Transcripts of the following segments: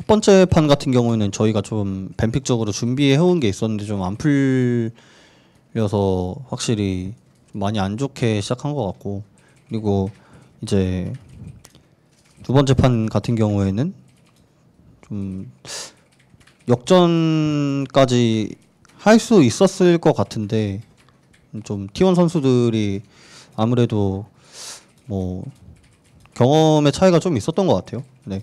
첫 번째 판 같은 경우에는 저희가 좀 뱀픽적으로 준비해 온 게 있었는데 좀 안 풀려서 확실히 많이 안 좋게 시작한 것 같고 그리고 이제 두 번째 판 같은 경우에는 좀 역전까지 할 수 있었을 것 같은데 좀 T1 선수들이 아무래도 뭐 경험의 차이가 좀 있었던 것 같아요. 네.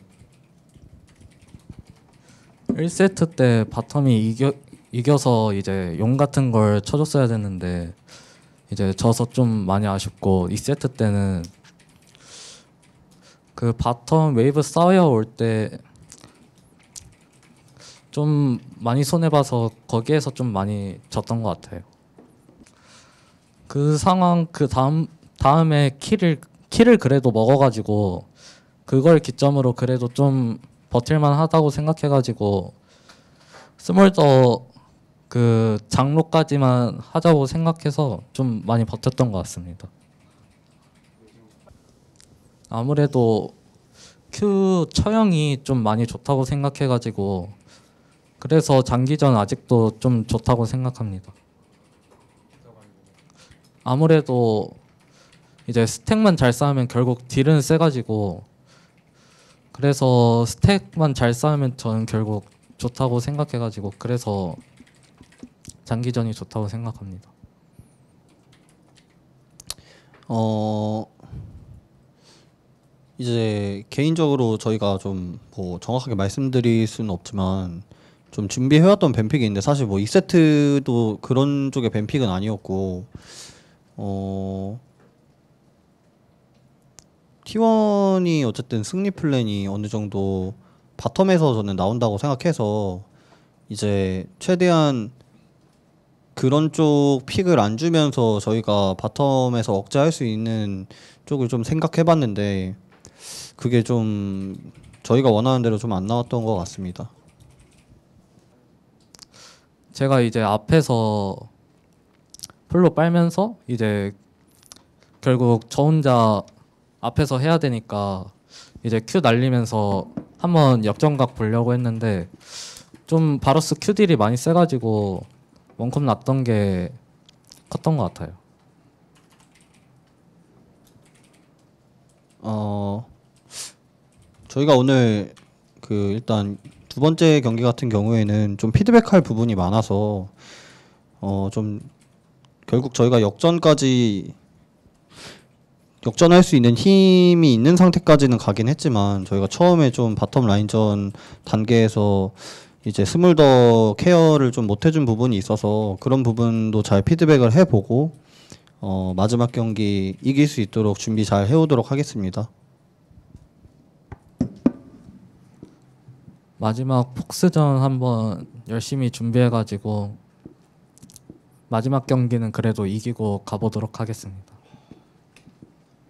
1세트 때 바텀이 이겨 이겨서 이제 용 같은 걸 쳐줬어야 되는데 이제 져서 좀 많이 아쉽고 2세트 때는 그 바텀 웨이브 싸우올때 좀 많이 손해봐서 거기에서 좀 많이 졌던 것 같아요. 그 상황 그 다음 다음에 키를 키를 그래도 먹어가지고 그걸 기점으로 그래도 좀 버틸만 하다고 생각해가지고 스몰더 그 장로까지만 하자고 생각해서 좀 많이 버텼던 것 같습니다. 아무래도 큐 처형이 좀 많이 좋다고 생각해가지고 그래서 장기전 아직도 좀 좋다고 생각합니다. 아무래도 이제 스택만 잘 쌓으면 결국 딜은 세가지고 그래서 스택만 잘 쌓으면 저는 결국 좋다고 생각해가지고 그래서 장기전이 좋다고 생각합니다. 어 이제 개인적으로 저희가 좀뭐 정확하게 말씀드릴 수는 없지만 좀 준비해왔던 뱀픽이 있는데 사실 뭐 2세트도 그런 쪽의 뱀픽은 아니었고 어 T1이 어쨌든 승리 플랜이 어느 정도 바텀에서 저는 나온다고 생각해서 이제 최대한 그런 쪽 픽을 안 주면서 저희가 바텀에서 억제할 수 있는 쪽을 좀 생각해봤는데 그게 좀 저희가 원하는 대로 좀 안 나왔던 것 같습니다. 제가 이제 앞에서 풀로 빨면서 이제 결국 저 혼자 앞에서 해야 되니까 이제 큐 날리면서 한번 역전각 보려고 했는데 좀 바로스 큐딜이 많이 세가지고 원컵 났던 게 컸던 것 같아요. 어 저희가 오늘 그 일단 두 번째 경기 같은 경우에는 좀 피드백할 부분이 많아서 어 좀 결국 저희가 역전까지 역전할 수 있는 힘이 있는 상태까지는 가긴 했지만 저희가 처음에 좀 바텀 라인전 단계에서 이제 스물 더 케어를 좀 못해준 부분이 있어서 그런 부분도 잘 피드백을 해보고 어, 마지막 경기 이길 수 있도록 준비 잘 해오도록 하겠습니다. 마지막 폭스전 한번 열심히 준비해가지고 마지막 경기는 그래도 이기고 가보도록 하겠습니다.